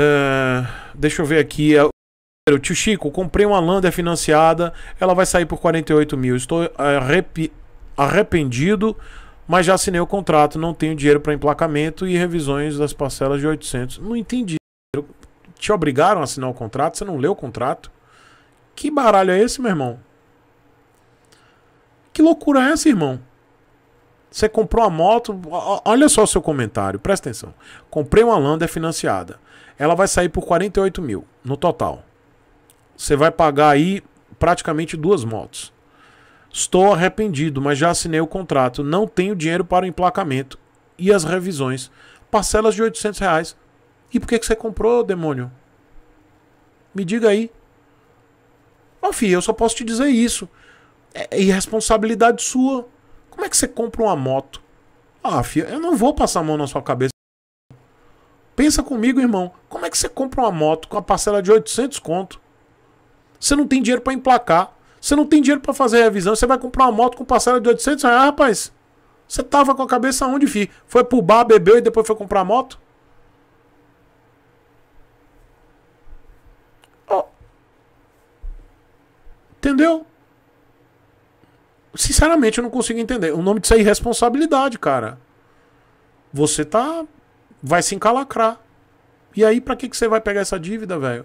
Ah, deixa eu ver aqui. É o tio Chico, comprei uma Lander financiada. Ela vai sair por 48 mil. Estou arrependido, mas já assinei o contrato. Não tenho dinheiro para emplacamento e revisões das parcelas de 800. Não entendi. Te obrigaram a assinar o contrato? Você não leu o contrato? Que baralho é esse, meu irmão? Que loucura é essa, irmão? Você comprou a moto, olha só o seu comentário, presta atenção. Comprei uma é financiada. Ela vai sair por 48 mil no total. Você vai pagar aí praticamente duas motos. Estou arrependido, mas já assinei o contrato. Não tenho dinheiro para o emplacamento e as revisões. Parcelas de 800 reais. E por que, que você comprou, demônio? Me diga aí. Ó, oh, eu só posso te dizer isso. É irresponsabilidade sua. Como é que você compra uma moto? Ah, filha, eu não vou passar a mão na sua cabeça. Pensa comigo, irmão. Como é que você compra uma moto com a parcela de 800 conto? Você não tem dinheiro para emplacar. Você não tem dinheiro para fazer revisão. Você vai comprar uma moto com parcela de 800 reais, rapaz. Você tava com a cabeça onde, fi? Foi pro bar, bebeu e depois foi comprar a moto? Entendeu? Sinceramente, eu não consigo entender. O nome disso é irresponsabilidade, cara. Você tá. Vai se encalacrar. E aí, para que, que você vai pegar essa dívida, velho?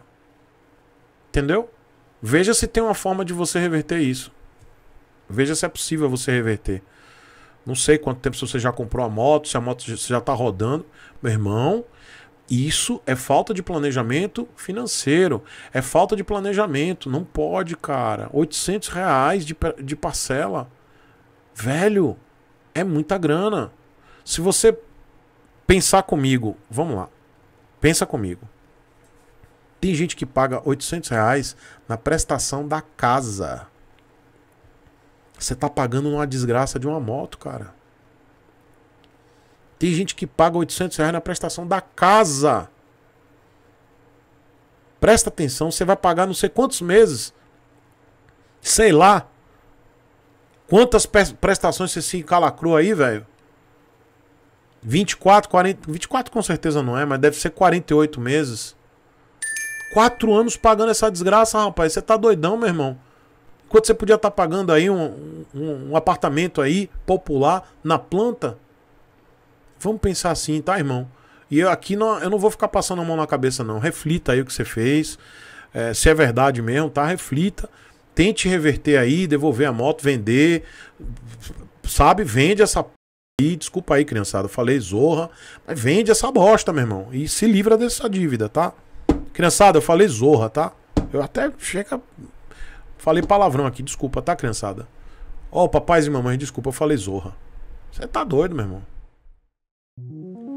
Entendeu? Veja se tem uma forma de você reverter isso. Veja se é possível você reverter. Não sei quanto tempo você já comprou a moto, se a moto já está rodando. Meu irmão, isso é falta de planejamento financeiro. É falta de planejamento. Não pode, cara. 800 reais de, de parcela. Velho, é muita grana. Se você pensar comigo, vamos lá, pensa comigo. Tem gente que paga 800 reais na prestação da casa. Você tá pagando uma desgraça de uma moto, cara. Tem gente que paga 800 reais na prestação da casa. Presta atenção, você vai pagar não sei quantos meses. Sei lá. Quantas prestações você se calacrou aí, velho? 24, 40. 24 com certeza não é, mas deve ser 48 meses. Quatro anos pagando essa desgraça, rapaz. Você tá doidão, meu irmão. Enquanto você podia estar tá pagando aí um, um, um apartamento aí, popular, na planta. Vamos pensar assim, tá, irmão? E eu aqui não, eu não vou ficar passando a mão na cabeça, não. Reflita aí o que você fez. É, se é verdade mesmo, tá? Reflita. Tente reverter aí, devolver a moto, vender. Sabe? Vende essa. E desculpa aí, criançada, eu falei zorra, mas vende essa bosta, meu irmão. E se livra dessa dívida, tá? Criançada, eu falei zorra, tá? Eu até chega. Falei palavrão aqui, desculpa, tá, criançada? Ó, oh, papais e mamães, desculpa, eu falei zorra. Você tá doido, meu irmão.